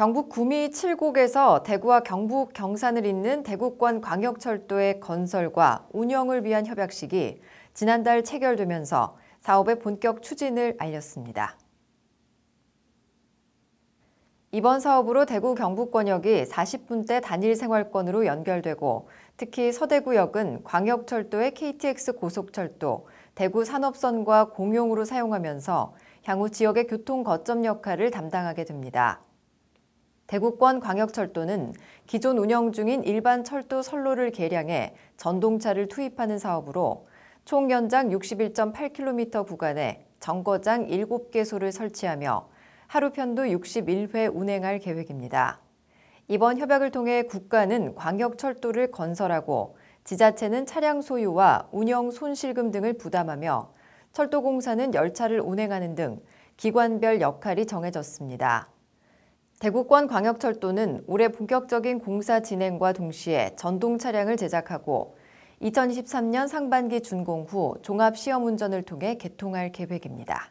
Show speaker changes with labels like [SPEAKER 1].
[SPEAKER 1] 경북 구미 7곡에서 대구와 경북 경산을 잇는 대구권 광역철도의 건설과 운영을 위한 협약식이 지난달 체결되면서 사업의 본격 추진을 알렸습니다. 이번 사업으로 대구 경북권역이 40분대 단일 생활권으로 연결되고 특히 서대구역은 광역철도의 KTX 고속철도, 대구 산업선과 공용으로 사용하면서 향후 지역의 교통 거점 역할을 담당하게 됩니다. 대구권 광역철도는 기존 운영 중인 일반 철도 선로를 개량해 전동차를 투입하는 사업으로 총 연장 61.8km 구간에 정거장 7개소를 설치하며 하루 편도 61회 운행할 계획입니다. 이번 협약을 통해 국가는 광역철도를 건설하고 지자체는 차량 소유와 운영 손실금 등을 부담하며 철도공사는 열차를 운행하는 등 기관별 역할이 정해졌습니다. 대구권 광역철도는 올해 본격적인 공사 진행과 동시에 전동 차량을 제작하고 2023년 상반기 준공 후 종합 시험 운전을 통해 개통할 계획입니다.